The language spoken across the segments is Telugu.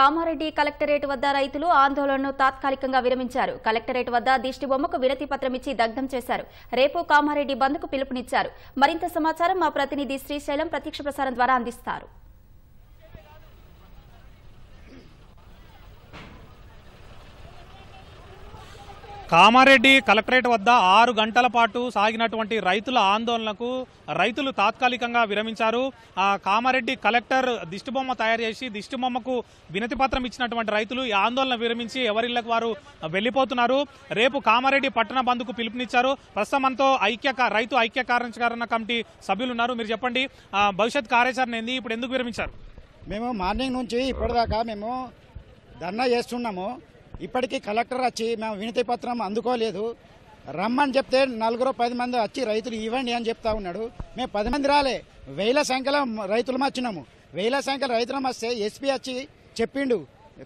కామారెడ్డి కలెక్టరేట్ వద్ద రైతులు ఆందోళనను తాత్కాలికంగా విరమించారు కలెక్టరేట్ వద్ద దిష్టి బొమ్మకు వినతి ఇచ్చి దగ్ధం చేశారు రేపు కామారెడ్డి బంద్కు పిలుపునిచ్చారు మరింత సమాచారం మా ప్రతినిధి శ్రీశైలం ప్రత్యక్ష ప్రసారం ద్వారా అందిస్తారు కామారెడ్డి కలెక్టరేట్ వద్ద ఆరు గంటల పాటు సాగినటువంటి రైతుల ఆందోళనకు రైతులు తాత్కాలికంగా విరమించారు కామారెడ్డి కలెక్టర్ దిష్టిబొమ్మ తయారు చేసి దిష్టిబొమ్మకు వినతిపత్రం ఇచ్చినటువంటి రైతులు ఈ ఆందోళన విరమించి ఎవరిళ్లకు వారు వెళ్లిపోతున్నారు రేపు కామారెడ్డి పట్టణ బంధుకు పిలుపునిచ్చారు ప్రస్తుతం మనతో ఐక్య రైతు ఐక్య కార్యకరణ కమిటీ సభ్యులు ఉన్నారు మీరు చెప్పండి భవిష్యత్ కార్యాచరణ ఏంది ఇప్పుడు ఎందుకు విరమించారు మేము మార్నింగ్ నుంచి ఇప్పటిదాకా మేము ధర్నా చేస్తున్నాము ఇప్పటికీ కలెక్టర్ వచ్చి మేము వినతి పత్రం అందుకోలేదు రమ్మని చెప్తే నలుగురు పది మంది వచ్చి రైతులు ఇవ్వండి అని చెప్తా ఉన్నాడు మేము పది మంది రాలే వేల సంఖ్యలో రైతులు వచ్చినాము వేల సంఖ్యలో రైతులం వస్తే ఎస్పీ వచ్చి చెప్పిండు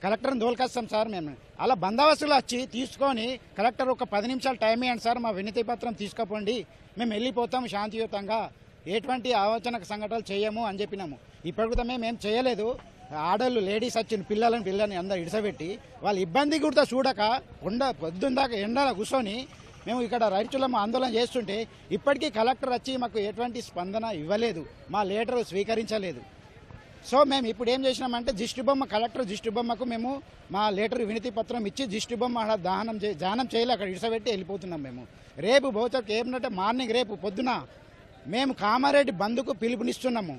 కలెక్టర్ని దోలుకొస్తాం సార్ మేము అలా బందోబస్తులు వచ్చి తీసుకొని కలెక్టర్ ఒక పది నిమిషాలు టైం ఇవ్వండి సార్ మా వినతి పత్రం తీసుకోపోండి మేము వెళ్ళిపోతాం శాంతియుతంగా ఎటువంటి ఆలోచన సంఘటనలు చేయము అని చెప్పినాము ఇప్పటికీ మేము చేయలేదు ఆడళ్ళు లేడీస్ వచ్చిన పిల్లలని పిల్లల్ని అందరు ఇడిసబెట్టి వాళ్ళు ఇబ్బంది కూడా చూడక కొండ పొద్దున్న దాకా ఎండల కూర్చొని మేము ఇక్కడ రైతులము ఆందోళన చేస్తుంటే ఇప్పటికీ కలెక్టర్ వచ్చి మాకు ఎటువంటి స్పందన ఇవ్వలేదు మా లేటర్ స్వీకరించలేదు సో మేము ఇప్పుడు ఏం చేసినామంటే బొమ్మ కలెక్టర్ దిష్టి బొమ్మకు మేము మా లేటర్ వినతి పత్రం ఇచ్చి దిష్టి బొమ్మ అక్కడ దానం చే దానం చేయాలి అక్కడ ఇడిసబెట్టి వెళ్ళిపోతున్నాం మేము రేపు భవిష్యత్తు ఏమిటంటే మార్నింగ్ రేపు పొద్దున మేము కామారెడ్డి బంధుకు పిలుపునిస్తున్నాము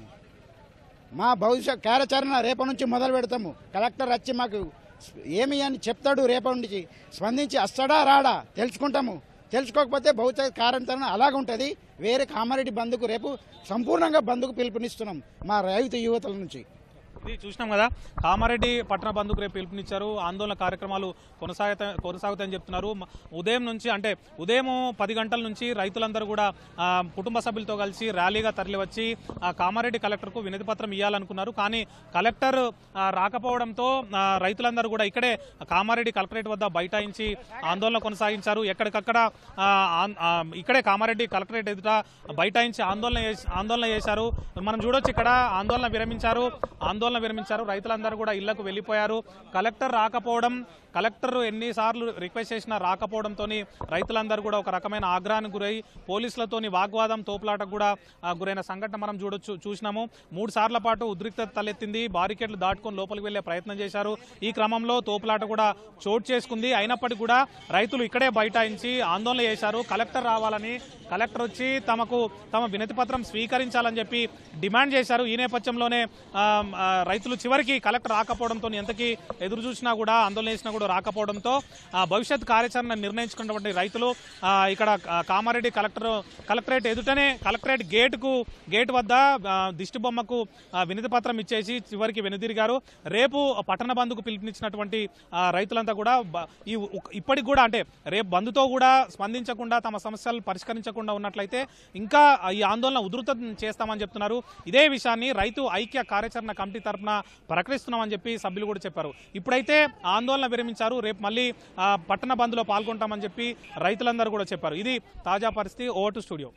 మా భవిష్యత్ కార్యాచరణ రేపటి నుంచి మొదలు పెడతాము కలెక్టర్ వచ్చి మాకు ఏమి అని చెప్తాడు రేపటి నుంచి స్పందించి వస్తాడా రాడా తెలుసుకుంటాము తెలుసుకోకపోతే భవిష్యత్ కార్యాచరణ అలాగుంటుంది వేరే కామారెడ్డి బంధుకు రేపు సంపూర్ణంగా బంధుకు పిలుపునిస్తున్నాం మా రైతు యువతల నుంచి ఇది చూసినాం కదా కామారెడ్డి పట్టణ బంధుకు రేపు పిలుపునిచ్చారు ఆందోళన కార్యక్రమాలు కొనసాగత కొనసాగుతాయని చెప్తున్నారు ఉదయం నుంచి అంటే ఉదయం పది గంటల నుంచి రైతులందరూ కూడా కుటుంబ సభ్యులతో కలిసి ర్యాలీగా తరలివచ్చి కామారెడ్డి కలెక్టర్కు వినతి పత్రం ఇవ్వాలనుకున్నారు కానీ కలెక్టర్ రాకపోవడంతో రైతులందరూ కూడా ఇక్కడే కామారెడ్డి కలెక్టరేట్ వద్ద బైఠాయించి ఆందోళన కొనసాగించారు ఎక్కడికక్కడ ఇక్కడే కామారెడ్డి కలెక్టరేట్ ఎదుట బైఠాయించి ఆందోళన ఆందోళన చేశారు మనం చూడొచ్చు ఇక్కడ ఆందోళన విరమించారు ఆందోళన ఆందోళన విరమించారు రైతులందరూ కూడా ఇళ్లకు వెళ్లిపోయారు కలెక్టర్ రాకపోవడం కలెక్టర్ ఎన్నిసార్లు రిక్వెస్ట్ చేసినా రాకపోవడంతో రైతులందరూ కూడా ఒక రకమైన ఆగ్రహానికి గురై పోలీసులతోని వాగ్వాదం తోపులాటకు కూడా గురైన సంఘటన మనం చూడొచ్చు చూసినాము మూడు సార్ల పాటు ఉద్రిక్తత తలెత్తింది బారికేట్లు దాటుకొని లోపలికి వెళ్లే ప్రయత్నం చేశారు ఈ క్రమంలో తోపులాట కూడా చోటు చేసుకుంది అయినప్పటికీ కూడా రైతులు ఇక్కడే బైఠాయించి ఆందోళన చేశారు కలెక్టర్ రావాలని కలెక్టర్ వచ్చి తమకు తమ వినతిపత్రం స్వీకరించాలని చెప్పి డిమాండ్ చేశారు ఈ నేపథ్యంలోనే రైతులు చివరికి కలెక్టర్ రాకపోవడంతో ఎంతకీ ఎదురు చూసినా కూడా ఆందోళన చేసినా కూడా రాకపోవడంతో భవిష్యత్ కార్యాచరణ నిర్ణయించుకున్నటువంటి రైతులు ఇక్కడ కామారెడ్డి కలెక్టర్ కలెక్టరేట్ ఎదుటనే కలెక్టరేట్ గేటుకు గేట్ వద్ద దిష్టిబొమ్మకు వినతి పత్రం ఇచ్చేసి చివరికి వెనుదిరిగారు రేపు పట్టణ బంధుకు పిలిపించినటువంటి రైతులంతా కూడా ఈ ఇప్పటికి కూడా అంటే రేపు బంధుతో కూడా స్పందించకుండా తమ సమస్యలు పరిష్కరించకుండా ఉన్నట్లయితే ఇంకా ఈ ఆందోళన ఉధృతం చేస్తామని చెప్తున్నారు ఇదే విషయాన్ని రైతు ఐక్య కార్యాచరణ కమిటీ తరఫున ప్రకటిస్తున్నామని చెప్పి సభ్యులు కూడా చెప్పారు ఇప్పుడైతే ఆందోళన విరమించారు రేపు మళ్ళీ పట్టణ బంద్లో పాల్గొంటామని చెప్పి రైతులందరూ కూడా చెప్పారు ఇది తాజా పరిస్థితి ఓటు స్టూడియో